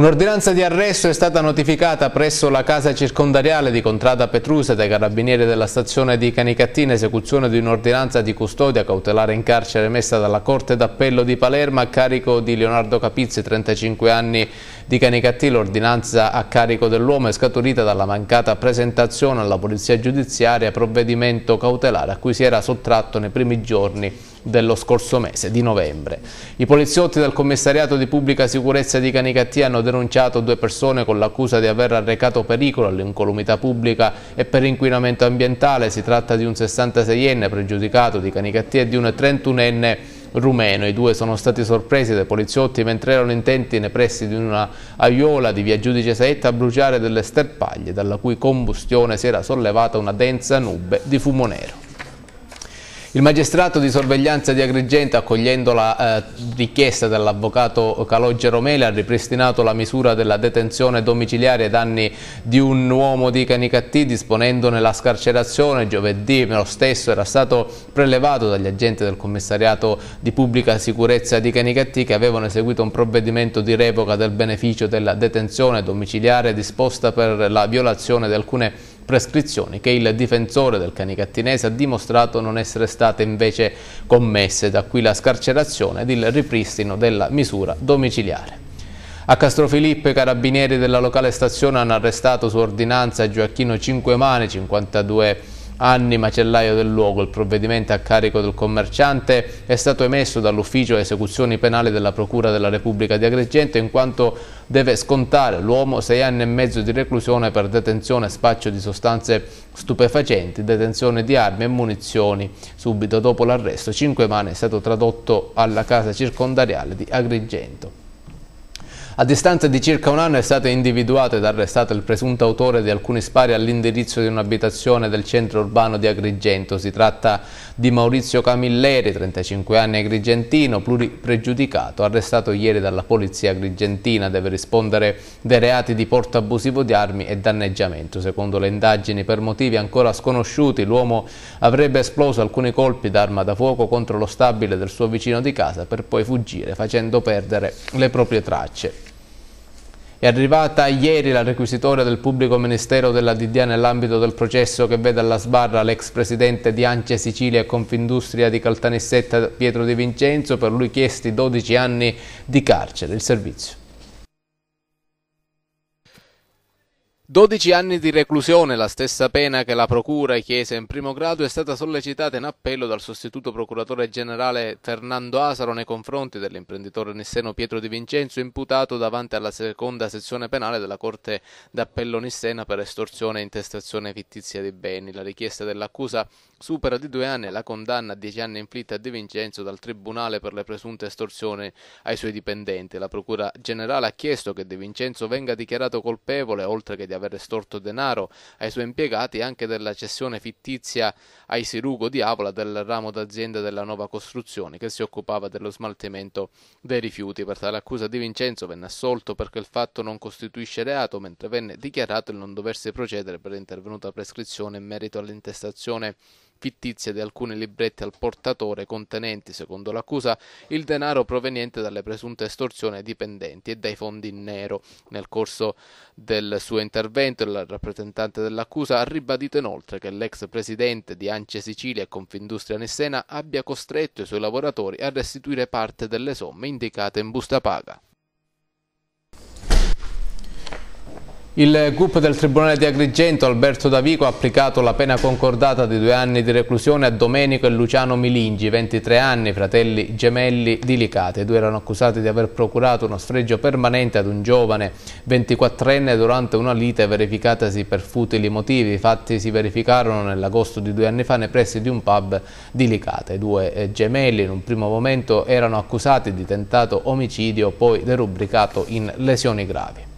Un'ordinanza di arresto è stata notificata presso la casa circondariale di Contrada Petrusa dai carabinieri della stazione di Canicattina, in esecuzione di un'ordinanza di custodia cautelare in carcere emessa dalla Corte d'Appello di Palermo a carico di Leonardo Capizzi, 35 anni, di Canicattì l'ordinanza a carico dell'uomo è scaturita dalla mancata presentazione alla Polizia Giudiziaria provvedimento cautelare a cui si era sottratto nei primi giorni dello scorso mese di novembre. I poliziotti del commissariato di pubblica sicurezza di Canicattì hanno denunciato due persone con l'accusa di aver arrecato pericolo all'incolumità pubblica e per inquinamento ambientale. Si tratta di un 66enne pregiudicato di Canicattì e di un 31enne rumeno. I due sono stati sorpresi dai poliziotti mentre erano intenti nei pressi di una aiuola di via Giudice Saetta a bruciare delle sterpaglie, dalla cui combustione si era sollevata una densa nube di fumo nero. Il magistrato di sorveglianza di Agrigento, accogliendo la eh, richiesta dell'avvocato Calogero Mele, ha ripristinato la misura della detenzione domiciliare ai danni di un uomo di Canicattì, disponendone la scarcerazione. Giovedì lo stesso era stato prelevato dagli agenti del commissariato di pubblica sicurezza di Canicattì che avevano eseguito un provvedimento di revoca del beneficio della detenzione domiciliare disposta per la violazione di alcune prescrizioni che il difensore del canicattinese ha dimostrato non essere state invece commesse, da qui la scarcerazione ed il ripristino della misura domiciliare. A Castrofilippo i carabinieri della locale stazione hanno arrestato su ordinanza Gioacchino Cinquemani, 52 anni, anni macellaio del luogo. Il provvedimento a carico del commerciante è stato emesso dall'ufficio esecuzioni penali della Procura della Repubblica di Agrigento in quanto deve scontare l'uomo sei anni e mezzo di reclusione per detenzione e spaccio di sostanze stupefacenti, detenzione di armi e munizioni. Subito dopo l'arresto, cinque Cinquemane è stato tradotto alla casa circondariale di Agrigento. A distanza di circa un anno è stato individuato ed arrestato il presunto autore di alcuni spari all'indirizzo di un'abitazione del centro urbano di Agrigento. Si tratta di Maurizio Camilleri, 35 anni agrigentino, pluripregiudicato, arrestato ieri dalla polizia agrigentina. Deve rispondere dei reati di porto abusivo di armi e danneggiamento. Secondo le indagini, per motivi ancora sconosciuti, l'uomo avrebbe esploso alcuni colpi d'arma da fuoco contro lo stabile del suo vicino di casa per poi fuggire facendo perdere le proprie tracce. È arrivata ieri la requisitoria del pubblico ministero della DDA nell'ambito del processo che vede alla sbarra l'ex presidente di Ancia Sicilia e Confindustria di Caltanissetta Pietro De Vincenzo per lui chiesti 12 anni di carcere. Il servizio. 12 anni di reclusione, la stessa pena che la Procura chiese in primo grado, è stata sollecitata in appello dal sostituto procuratore generale Fernando Asaro nei confronti dell'imprenditore nisseno Pietro Di Vincenzo, imputato davanti alla seconda sezione penale della Corte d'Appello Nissena per estorsione e intestazione fittizia di beni. La richiesta dell'accusa supera di due anni la condanna a 10 anni inflitta a Di Vincenzo dal Tribunale per le presunte estorsioni ai suoi dipendenti. La Procura generale ha chiesto che Di Vincenzo venga dichiarato colpevole, oltre che di aver estorto denaro ai suoi impiegati e anche della cessione fittizia ai Sirugo di Avola del ramo d'azienda della Nuova Costruzione che si occupava dello smaltimento dei rifiuti. Per tale accusa Di Vincenzo venne assolto perché il fatto non costituisce reato, mentre venne dichiarato il non doversi procedere per l'intervenuta prescrizione in merito all'intestazione fittizia di alcuni libretti al portatore contenenti, secondo l'accusa, il denaro proveniente dalle presunte estorsioni ai dipendenti e dai fondi in nero. Nel corso del suo intervento il rappresentante dell'accusa ha ribadito inoltre che l'ex presidente di Ance Sicilia e Confindustria Nessena abbia costretto i suoi lavoratori a restituire parte delle somme indicate in busta paga. Il GUP del Tribunale di Agrigento, Alberto Davico, ha applicato la pena concordata di due anni di reclusione a Domenico e Luciano Milingi, 23 anni, fratelli gemelli di Licate. I due erano accusati di aver procurato uno sfregio permanente ad un giovane 24enne durante una lite verificatasi per futili motivi. I fatti si verificarono nell'agosto di due anni fa nei pressi di un pub di Licate. I due eh, gemelli in un primo momento erano accusati di tentato omicidio, poi derubricato in lesioni gravi.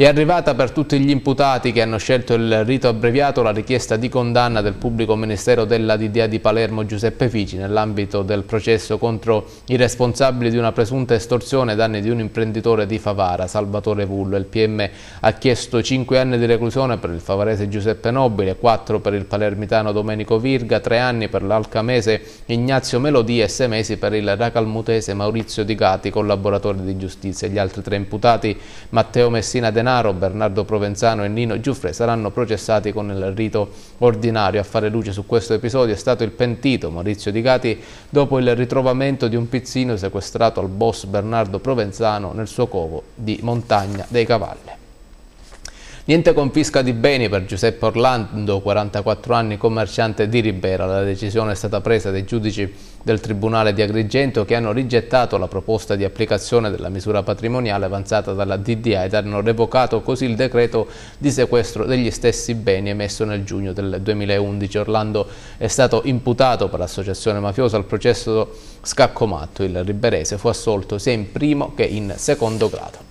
È arrivata per tutti gli imputati che hanno scelto il rito abbreviato la richiesta di condanna del pubblico ministero della DDA di Palermo Giuseppe Fici nell'ambito del processo contro i responsabili di una presunta estorsione ai danni di un imprenditore di Favara, Salvatore Vullo. Il PM ha chiesto 5 anni di reclusione per il favarese Giuseppe Nobile, 4 per il palermitano Domenico Virga, 3 anni per l'alcamese Ignazio Melodia e 6 mesi per il racalmutese Maurizio Di Gati, collaboratore di giustizia. Gli altri tre imputati, Matteo Messina Denaro Denaro, Bernardo Provenzano e Nino Giuffre saranno processati con il rito ordinario. A fare luce su questo episodio è stato il pentito Maurizio Di Gati dopo il ritrovamento di un pizzino sequestrato al boss Bernardo Provenzano nel suo covo di Montagna dei Cavalli. Niente confisca di beni per Giuseppe Orlando, 44 anni, commerciante di Ribera. La decisione è stata presa dai giudici del Tribunale di Agrigento che hanno rigettato la proposta di applicazione della misura patrimoniale avanzata dalla DDA ed hanno revocato così il decreto di sequestro degli stessi beni emesso nel giugno del 2011. Orlando è stato imputato per associazione mafiosa al processo scaccomatto. Il riberese fu assolto sia in primo che in secondo grado.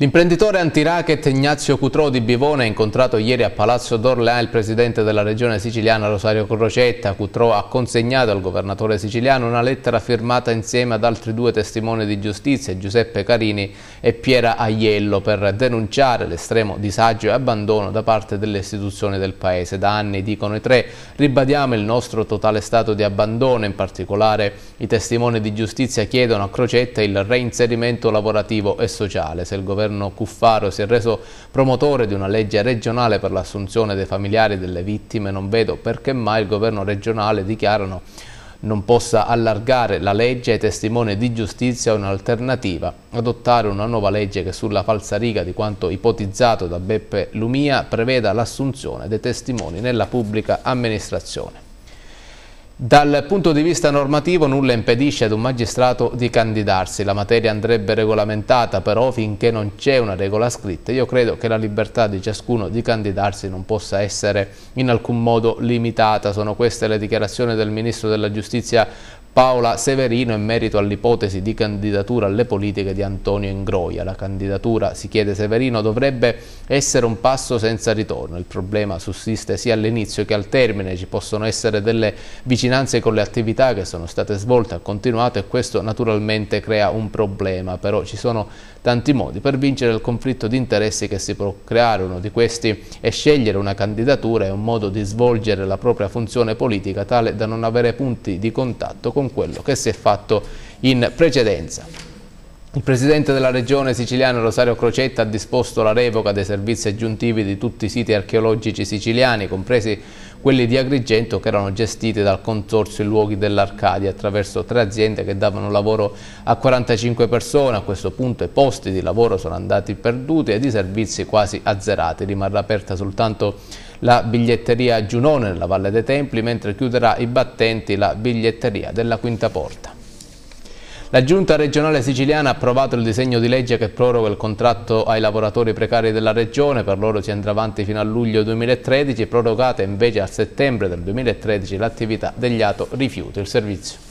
L'imprenditore anti-racket Ignazio Cutrò di Bivona ha incontrato ieri a Palazzo d'Orléans il presidente della regione siciliana Rosario Crocetta. Cutrò ha consegnato al governatore siciliano una lettera firmata insieme ad altri due testimoni di giustizia, Giuseppe Carini e Piera Aiello, per denunciare l'estremo disagio e abbandono da parte delle istituzioni del paese. Da anni, dicono i tre, ribadiamo il nostro totale stato di abbandono. In particolare i testimoni di giustizia chiedono a Crocetta il reinserimento lavorativo e sociale. Se il governo governo Cuffaro si è reso promotore di una legge regionale per l'assunzione dei familiari delle vittime, non vedo perché mai il governo regionale dichiarano non possa allargare la legge ai testimoni di giustizia o un'alternativa, adottare una nuova legge che sulla falsariga di quanto ipotizzato da Beppe Lumia preveda l'assunzione dei testimoni nella pubblica amministrazione. Dal punto di vista normativo nulla impedisce ad un magistrato di candidarsi, la materia andrebbe regolamentata, però finché non c'è una regola scritta io credo che la libertà di ciascuno di candidarsi non possa essere in alcun modo limitata. Sono queste le dichiarazioni del Ministro della Giustizia Paola Severino in merito all'ipotesi di candidatura alle politiche di Antonio Ingroia. La candidatura, si chiede Severino, dovrebbe essere un passo senza ritorno. Il problema sussiste sia all'inizio che al termine. Ci possono essere delle vicinanze con le attività che sono state svolte, continuate e questo naturalmente crea un problema. Però ci sono tanti modi per vincere il conflitto di interessi che si può creare uno di questi è scegliere una candidatura e un modo di svolgere la propria funzione politica tale da non avere punti di contatto con quello che si è fatto in precedenza. Il presidente della regione siciliana Rosario Crocetta ha disposto la revoca dei servizi aggiuntivi di tutti i siti archeologici siciliani, compresi quelli di Agrigento che erano gestiti dal Consorzio I Luoghi dell'Arcadia attraverso tre aziende che davano lavoro a 45 persone. A questo punto i posti di lavoro sono andati perduti ed i servizi quasi azzerati. Rimarrà aperta soltanto la biglietteria Giunone nella Valle dei Templi, mentre chiuderà i battenti la biglietteria della Quinta Porta. La Giunta regionale siciliana ha approvato il disegno di legge che proroga il contratto ai lavoratori precari della Regione, per loro si andrà avanti fino a luglio 2013, prorogata invece a settembre del 2013 l'attività degli ato rifiuti. Il servizio.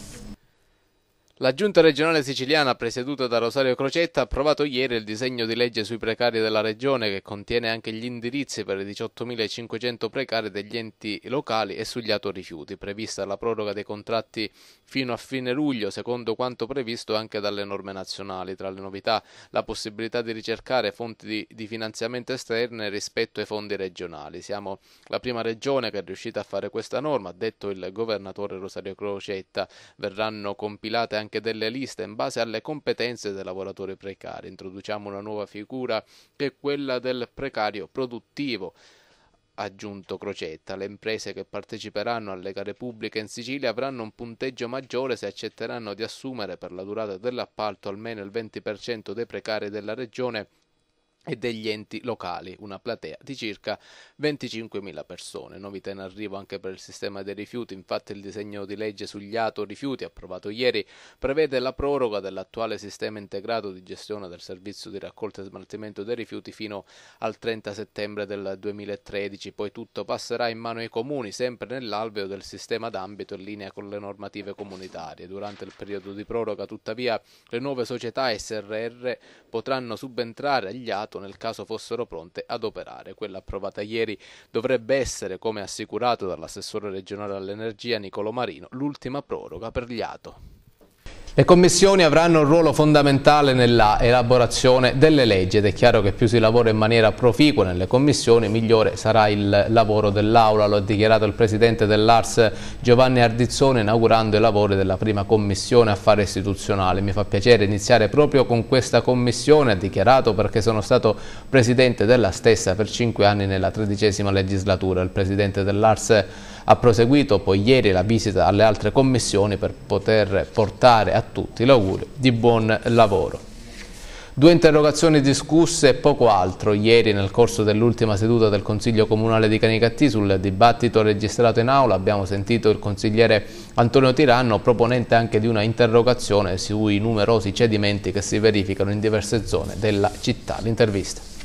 La giunta regionale siciliana presieduta da Rosario Crocetta ha approvato ieri il disegno di legge sui precari della regione che contiene anche gli indirizzi per i 18.500 precari degli enti locali e sugli autorifiuti, prevista la proroga dei contratti fino a fine luglio, secondo quanto previsto anche dalle norme nazionali. Tra le novità la possibilità di ricercare fonti di, di finanziamento esterne rispetto ai fondi regionali. Siamo la prima regione che è riuscita a fare questa norma, ha detto il governatore Rosario Crocetta. Verranno compilate anche anche delle liste in base alle competenze del lavoratore precario. Introduciamo una nuova figura che è quella del precario produttivo aggiunto Crocetta. Le imprese che parteciperanno alle gare pubbliche in Sicilia avranno un punteggio maggiore se accetteranno di assumere per la durata dell'appalto almeno il 20% dei precari della regione e degli enti locali, una platea di circa 25.000 persone. Novità in arrivo anche per il sistema dei rifiuti, infatti il disegno di legge sugli ato rifiuti approvato ieri prevede la proroga dell'attuale sistema integrato di gestione del servizio di raccolta e smaltimento dei rifiuti fino al 30 settembre del 2013, poi tutto passerà in mano ai comuni, sempre nell'alveo del sistema d'ambito in linea con le normative comunitarie. Durante il periodo di proroga, tuttavia, le nuove società SRR potranno subentrare agli atti immediato nel caso fossero pronte ad operare. Quella approvata ieri dovrebbe essere, come assicurato dall'assessore regionale all'energia Nicolo Marino, l'ultima proroga per gli ATO. Le commissioni avranno un ruolo fondamentale nella elaborazione delle leggi ed è chiaro che più si lavora in maniera proficua nelle commissioni migliore sarà il lavoro dell'Aula, lo ha dichiarato il presidente dell'Ars Giovanni Ardizzone inaugurando i lavori della prima commissione affari istituzionali. Mi fa piacere iniziare proprio con questa commissione, ha dichiarato perché sono stato presidente della stessa per cinque anni nella tredicesima legislatura. Il presidente dell'Ars Giovanni ha proseguito poi ieri la visita alle altre commissioni per poter portare a tutti l'augurio di buon lavoro. Due interrogazioni discusse e poco altro ieri nel corso dell'ultima seduta del Consiglio Comunale di Canicattì sul dibattito registrato in aula abbiamo sentito il consigliere Antonio Tiranno proponente anche di una interrogazione sui numerosi cedimenti che si verificano in diverse zone della città. L'intervista.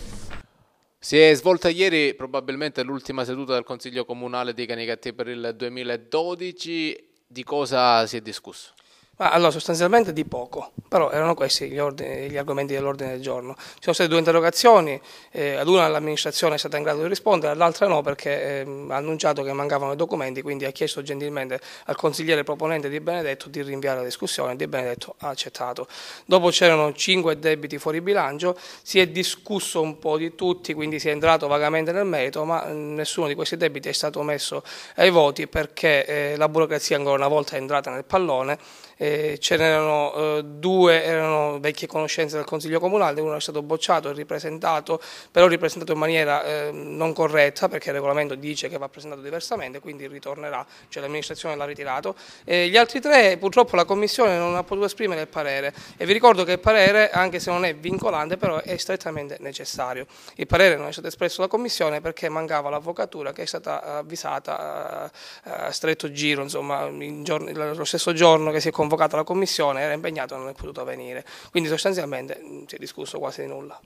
Si è svolta ieri probabilmente l'ultima seduta del Consiglio Comunale di Canicattì per il 2012. Di cosa si è discusso? Ma allora, sostanzialmente di poco, però erano questi gli, ordini, gli argomenti dell'ordine del giorno. Ci sono state due interrogazioni, eh, ad una l'amministrazione è stata in grado di rispondere, all'altra no perché eh, ha annunciato che mancavano i documenti, quindi ha chiesto gentilmente al consigliere proponente Di Benedetto di rinviare la discussione, Di Benedetto ha accettato. Dopo c'erano cinque debiti fuori bilancio, si è discusso un po' di tutti, quindi si è entrato vagamente nel merito, ma nessuno di questi debiti è stato messo ai voti perché eh, la burocrazia ancora una volta è entrata nel pallone eh, ce n'erano eh, due, erano vecchie conoscenze del Consiglio Comunale, uno è stato bocciato e ripresentato, però ripresentato in maniera eh, non corretta perché il regolamento dice che va presentato diversamente, quindi ritornerà, cioè l'amministrazione l'ha ritirato. Eh, gli altri tre purtroppo la Commissione non ha potuto esprimere il parere e vi ricordo che il parere, anche se non è vincolante, però è strettamente necessario. Il parere non è stato espresso dalla Commissione perché mancava l'avvocatura che è stata avvisata a, a stretto giro, insomma, giorno, lo stesso giorno che si è comunicato convocato la commissione, era impegnato e non è potuto venire. Quindi sostanzialmente non mm, si è discusso quasi di nulla.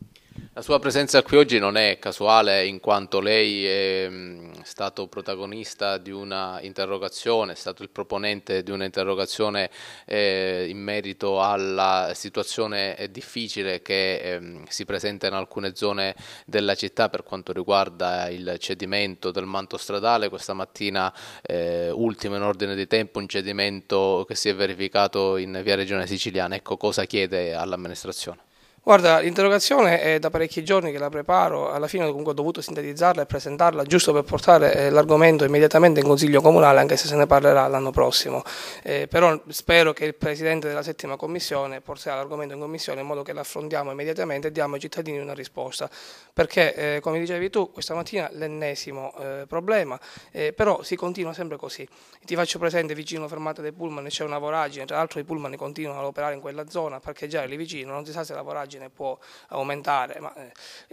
La sua presenza qui oggi non è casuale in quanto lei è mm, è stato protagonista di una interrogazione, è stato il proponente di un'interrogazione eh, in merito alla situazione eh, difficile che eh, si presenta in alcune zone della città per quanto riguarda il cedimento del manto stradale. Questa mattina, eh, ultimo in ordine di tempo, un cedimento che si è verificato in via Regione Siciliana. Ecco cosa chiede all'amministrazione. Guarda, l'interrogazione è da parecchi giorni che la preparo, alla fine comunque ho dovuto sintetizzarla e presentarla giusto per portare eh, l'argomento immediatamente in Consiglio Comunale, anche se se ne parlerà l'anno prossimo. Eh, però spero che il Presidente della settima Commissione porterà l'argomento in Commissione in modo che l'affrontiamo immediatamente e diamo ai cittadini una risposta. Perché, eh, come dicevi tu, questa mattina l'ennesimo eh, problema, eh, però si continua sempre così. Ti faccio presente vicino fermata dei pullman c'è una voragine, tra l'altro i pullman continuano ad operare in quella zona, a parcheggiare lì vicino, non si sa se la voragine vertigine può aumentare. Ma, eh,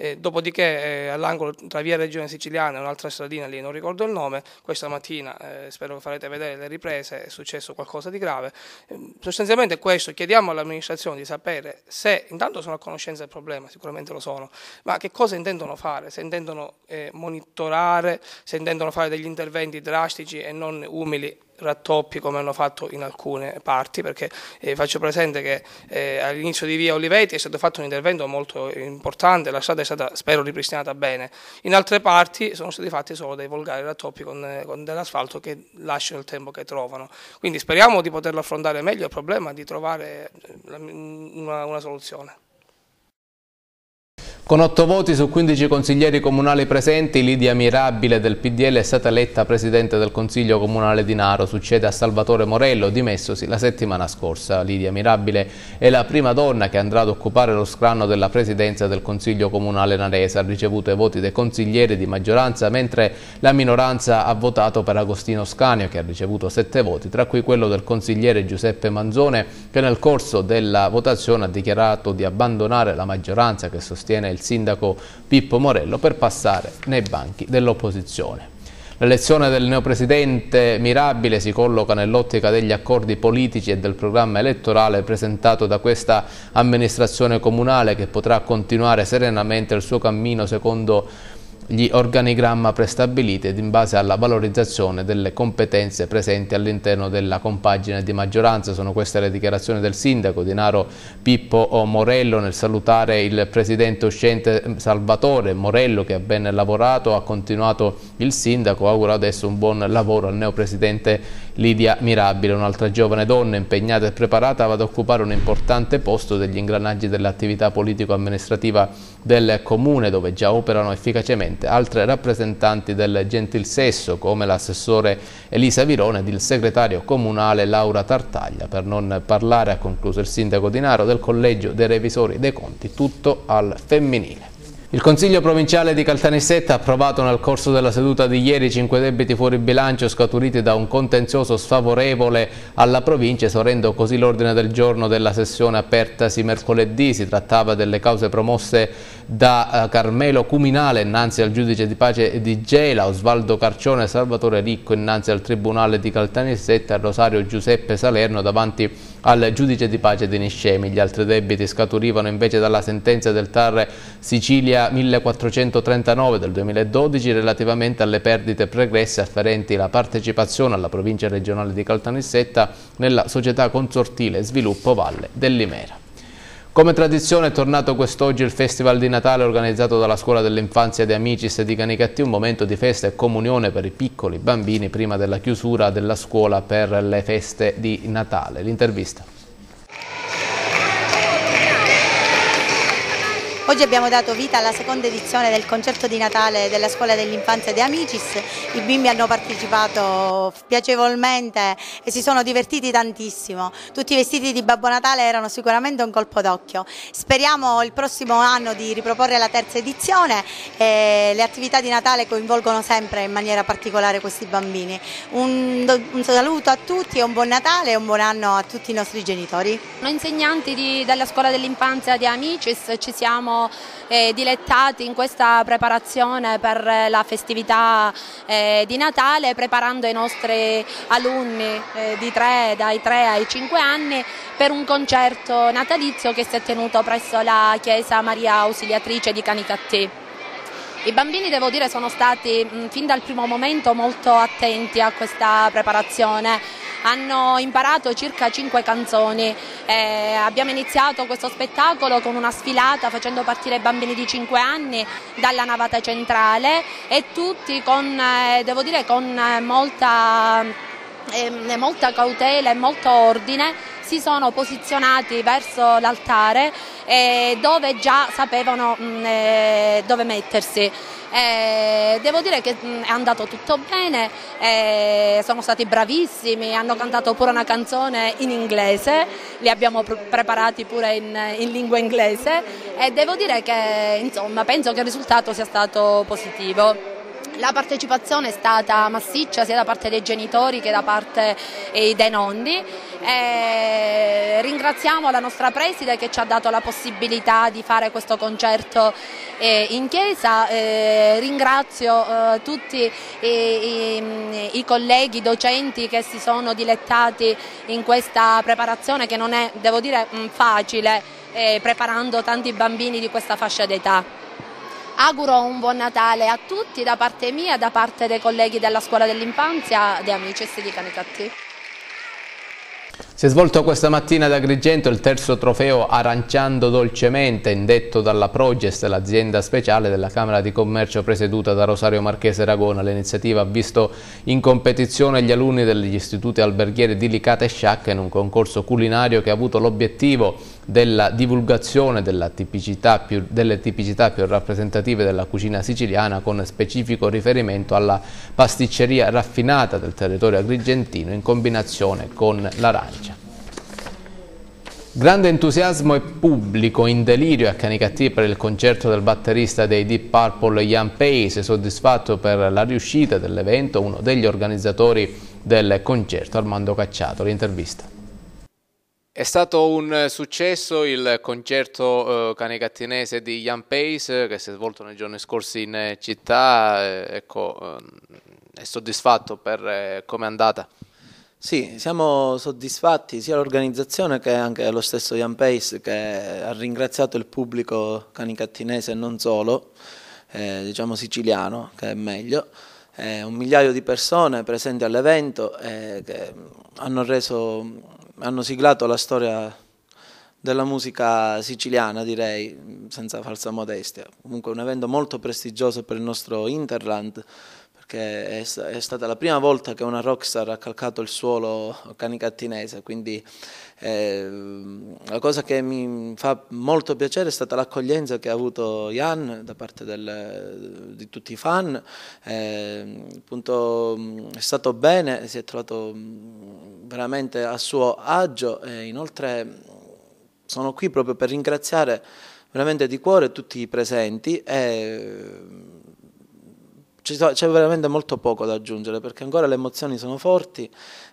eh, dopodiché eh, all'angolo tra via Regione Siciliana e un'altra stradina lì, non ricordo il nome, questa mattina eh, spero che farete vedere le riprese, è successo qualcosa di grave. Ehm, sostanzialmente questo, chiediamo all'amministrazione di sapere se intanto sono a conoscenza del problema, sicuramente lo sono, ma che cosa intendono fare, se intendono eh, monitorare, se intendono fare degli interventi drastici e non umili rattoppi come hanno fatto in alcune parti, perché eh, faccio presente che eh, all'inizio di via Oliveti è stato fatto un intervento molto importante, la strada è stata, spero, ripristinata bene. In altre parti sono stati fatti solo dei volgari rattoppi con, con dell'asfalto che lasciano il tempo che trovano. Quindi speriamo di poterlo affrontare meglio il problema e di trovare eh, una, una soluzione. Con otto voti su 15 consiglieri comunali presenti, Lidia Mirabile del PDL è stata eletta Presidente del Consiglio Comunale di Naro. Succede a Salvatore Morello, dimessosi la settimana scorsa. Lidia Mirabile è la prima donna che andrà ad occupare lo scranno della Presidenza del Consiglio Comunale Naresa. Ha ricevuto i voti dei consiglieri di maggioranza, mentre la minoranza ha votato per Agostino Scanio, che ha ricevuto sette voti, tra cui quello del consigliere Giuseppe Manzone, che nel corso della votazione ha dichiarato di abbandonare la maggioranza che sostiene il il sindaco Pippo Morello per passare nei banchi dell'opposizione. L'elezione del neopresidente Mirabile si colloca nell'ottica degli accordi politici e del programma elettorale presentato da questa amministrazione comunale che potrà continuare serenamente il suo cammino secondo gli organigramma prestabiliti in base alla valorizzazione delle competenze presenti all'interno della compagine di maggioranza. Sono queste le dichiarazioni del sindaco di Naro Pippo Morello nel salutare il presidente uscente eh, Salvatore Morello che ha ben lavorato, ha continuato il sindaco, auguro adesso un buon lavoro al neopresidente Lidia Mirabile, un'altra giovane donna impegnata e preparata, va ad occupare un importante posto degli ingranaggi dell'attività politico-amministrativa del Comune, dove già operano efficacemente altre rappresentanti del gentil sesso, come l'assessore Elisa Virone ed il segretario comunale Laura Tartaglia. Per non parlare, ha concluso il sindaco Di Naro, del Collegio dei Revisori dei Conti, tutto al femminile. Il Consiglio provinciale di Caltanissetta ha approvato nel corso della seduta di ieri cinque debiti fuori bilancio scaturiti da un contenzioso sfavorevole alla provincia, esaurendo così l'ordine del giorno della sessione apertasi mercoledì. Si trattava delle cause promosse da eh, Carmelo Cuminale innanzi al giudice di pace di Gela, Osvaldo Carcione e Salvatore Ricco innanzi al Tribunale di Caltanissetta, Rosario Giuseppe Salerno davanti a al giudice di pace di Niscemi. Gli altri debiti scaturivano invece dalla sentenza del TAR Sicilia 1439 del 2012 relativamente alle perdite pregresse afferenti la partecipazione alla provincia regionale di Caltanissetta nella società consortile Sviluppo Valle dell'Imera. Come tradizione è tornato quest'oggi il Festival di Natale organizzato dalla Scuola dell'Infanzia di Amicis di Canicatti, un momento di festa e comunione per i piccoli bambini prima della chiusura della scuola per le feste di Natale. L'intervista. Oggi abbiamo dato vita alla seconda edizione del concerto di Natale della Scuola dell'Infanzia di Amicis, i bimbi hanno partecipato piacevolmente e si sono divertiti tantissimo, tutti i vestiti di Babbo Natale erano sicuramente un colpo d'occhio. Speriamo il prossimo anno di riproporre la terza edizione, e le attività di Natale coinvolgono sempre in maniera particolare questi bambini. Un, un saluto a tutti e un buon Natale e un buon anno a tutti i nostri genitori. Noi insegnanti di, della Scuola dell'Infanzia di Amicis ci siamo eh, dilettati in questa preparazione per la festività eh, di Natale preparando i nostri alunni eh, tre, dai 3 ai 5 anni per un concerto natalizio che si è tenuto presso la chiesa Maria Ausiliatrice di Canicattì. I bambini, devo dire, sono stati mh, fin dal primo momento molto attenti a questa preparazione hanno imparato circa cinque canzoni. Eh, abbiamo iniziato questo spettacolo con una sfilata facendo partire i bambini di 5 anni dalla navata centrale e tutti con, eh, devo dire, con eh, molta eh, molta cautela e molto ordine si sono posizionati verso l'altare eh, dove già sapevano mh, mm, eh, dove mettersi. Eh, devo dire che mh, mm, è andato tutto bene, eh, sono stati bravissimi, hanno cantato pure una canzone in inglese, li abbiamo pr preparati pure in, in, lingua inglese e devo dire che insomma, penso che il risultato sia stato positivo. La partecipazione è stata massiccia sia da parte dei genitori che da parte eh, dei nonni. E eh, ringraziamo la nostra preside che ci ha dato la possibilità di fare questo concerto eh, in chiesa. Ringrazio tutti i colleghi docenti che si sono dilettati in questa preparazione che non è, devo dire, mm, facile, preparando tanti bambini di questa fascia d'età. Auguro un buon Natale a tutti da parte mia, da parte dei colleghi della scuola dell'infanzia, di amici di Canicattì. Si è svolto questa mattina ad Agrigento il terzo trofeo Aranciando Dolcemente, indetto dalla Progest, l'azienda speciale della Camera di Commercio presieduta da Rosario Marchese Ragona. L'iniziativa ha visto in competizione gli alunni degli istituti alberghieri di Licata e Sciacca in un concorso culinario che ha avuto l'obiettivo di della divulgazione della tipicità più, delle tipicità più rappresentative della cucina siciliana con specifico riferimento alla pasticceria raffinata del territorio agrigentino in combinazione con l'arancia. Grande entusiasmo e pubblico in delirio a Canicattì per il concerto del batterista dei Deep Purple Ian Pace, soddisfatto per la riuscita dell'evento, uno degli organizzatori del concerto, Armando Cacciato, l'intervista. È stato un successo il concerto eh, canecattinese di Jan Pace eh, che si è svolto nei giorni scorsi in eh, città, eh, ecco, eh, è soddisfatto per eh, come è andata? Sì, siamo soddisfatti sia l'organizzazione che anche lo stesso Jan Pace che ha ringraziato il pubblico canicattinese e non solo, diciamo siciliano che è meglio, un migliaio di persone presenti all'evento che hanno reso hanno siglato la storia della musica siciliana, direi, senza falsa modestia. Comunque un evento molto prestigioso per il nostro Interland, che è, è, stata la prima volta che una rockstar ha calcato il suolo canicattinese, quindi eh, la cosa che mi fa molto piacere è stata l'accoglienza che ha avuto Jan da parte del, di tutti i fan, eh, appunto, è stato bene, si è trovato mm, veramente a suo agio e inoltre mm, sono qui proprio per ringraziare veramente di cuore tutti i presenti e mm, c'è veramente molto poco da aggiungere perché ancora le emozioni sono forti,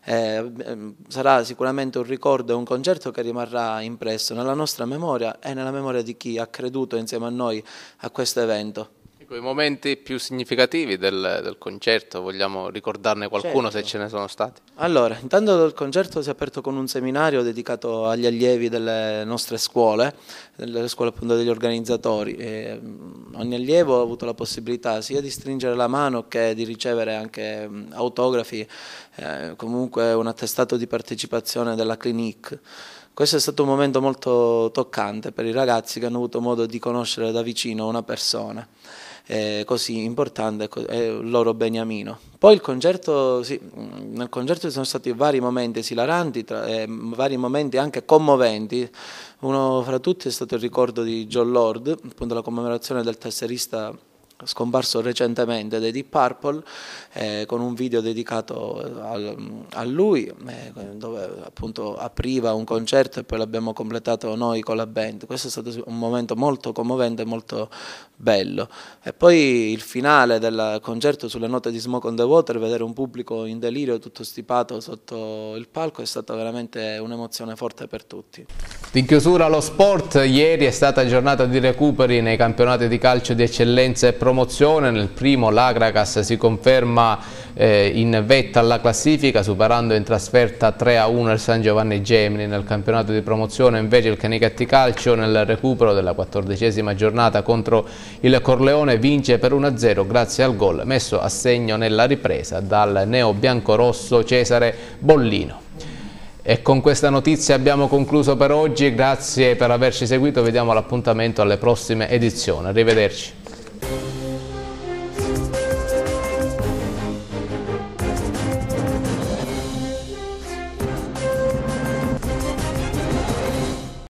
eh, ehm, sarà sicuramente un ricordo e un concerto che rimarrà impresso nella nostra memoria e nella memoria di chi ha creduto insieme a noi a questo evento i momenti più significativi del, del concerto, vogliamo ricordarne qualcuno certo. se ce ne sono stati? Allora, intanto il concerto si è aperto con un seminario dedicato agli allievi delle nostre scuole, delle scuole appunto degli organizzatori. E mm, ogni allievo ha avuto la possibilità sia di stringere la mano che di ricevere anche mm, autografi, eh, comunque un attestato di partecipazione della clinique. Questo è stato un momento molto toccante per i ragazzi che hanno avuto modo di conoscere da vicino una persona eh, così importante, è eh, il loro beniamino. Poi il concerto, sì, mm, nel concerto ci sono stati vari momenti esilaranti, tra, eh, vari momenti anche commoventi, uno fra tutti è stato il ricordo di John Lord, appunto la commemorazione del tesserista scomparso recentemente dei Deep Purple eh, con un video dedicato a, a lui eh, dove appunto apriva un concerto e poi l'abbiamo completato noi con la band questo è stato un momento molto commovente e molto bello e poi il finale del concerto sulle note di Smoke on the Water vedere un pubblico in delirio tutto stipato sotto il palco è stata veramente un'emozione forte per tutti in chiusura lo sport ieri è stata giornata di recuperi nei campionati di calcio di eccellenza e pro promozione, nel primo l'Agragas si conferma eh, in vetta alla classifica superando in trasferta 3-1 il San Giovanni Gemini nel campionato di promozione, invece il Canicatti Calcio nel recupero della quattordicesima giornata contro il Corleone vince per 1-0 grazie al gol messo a segno nella ripresa dal neo biancorosso Cesare Bollino. E con questa notizia abbiamo concluso per oggi, grazie per averci seguito, vediamo l'appuntamento alle prossime edizioni, arrivederci.